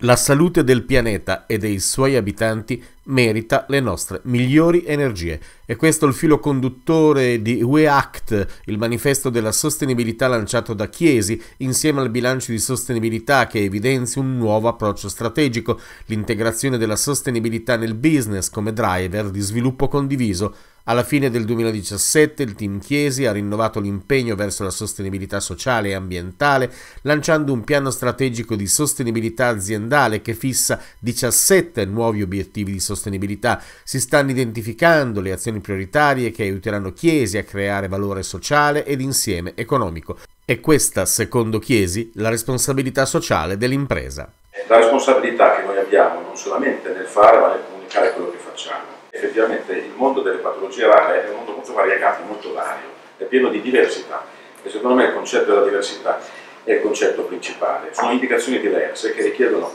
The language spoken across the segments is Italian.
La salute del pianeta e dei suoi abitanti merita le nostre migliori energie. E questo è il filo conduttore di We Act, il manifesto della sostenibilità lanciato da Chiesi, insieme al bilancio di sostenibilità che evidenzia un nuovo approccio strategico, l'integrazione della sostenibilità nel business come driver di sviluppo condiviso. Alla fine del 2017 il team Chiesi ha rinnovato l'impegno verso la sostenibilità sociale e ambientale, lanciando un piano strategico di sostenibilità aziendale che fissa 17 nuovi obiettivi di sostenibilità sostenibilità. Si stanno identificando le azioni prioritarie che aiuteranno Chiesi a creare valore sociale ed insieme economico. E questa, secondo Chiesi, la responsabilità sociale dell'impresa. La responsabilità che noi abbiamo non solamente nel fare, ma nel comunicare quello che facciamo. Effettivamente il mondo delle patologie rare è un mondo molto variegato, molto vario, è pieno di diversità. E secondo me il concetto della diversità è il concetto principale. Sono indicazioni diverse che richiedono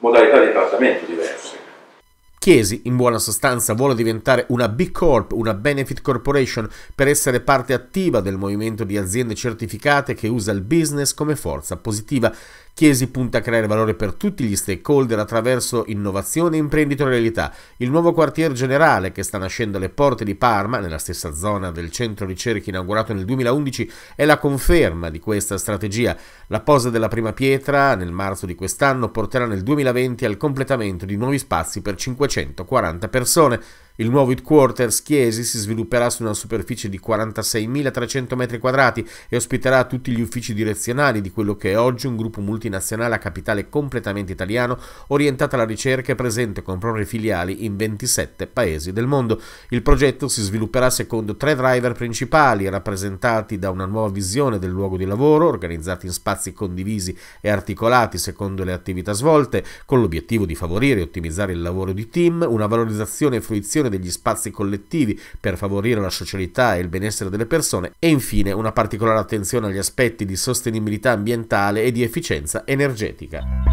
modalità di trattamento diverse. Chiesi, in buona sostanza, vuole diventare una B Corp, una benefit corporation, per essere parte attiva del movimento di aziende certificate che usa il business come forza positiva. Chiesi punta a creare valore per tutti gli stakeholder attraverso innovazione e imprenditorialità. Il nuovo quartier generale che sta nascendo alle porte di Parma, nella stessa zona del centro ricerche inaugurato nel 2011, è la conferma di questa strategia. La posa della prima pietra nel marzo di quest'anno porterà nel 2020 al completamento di nuovi spazi per 500 540 persone il nuovo headquarters Chiesi si svilupperà su una superficie di 46.300 m2 e ospiterà tutti gli uffici direzionali di quello che è oggi un gruppo multinazionale a capitale completamente italiano, orientato alla ricerca e presente con proprie filiali in 27 paesi del mondo. Il progetto si svilupperà secondo tre driver principali, rappresentati da una nuova visione del luogo di lavoro, organizzati in spazi condivisi e articolati secondo le attività svolte, con l'obiettivo di favorire e ottimizzare il lavoro di team, una valorizzazione e fruizione degli spazi collettivi per favorire la socialità e il benessere delle persone e infine una particolare attenzione agli aspetti di sostenibilità ambientale e di efficienza energetica.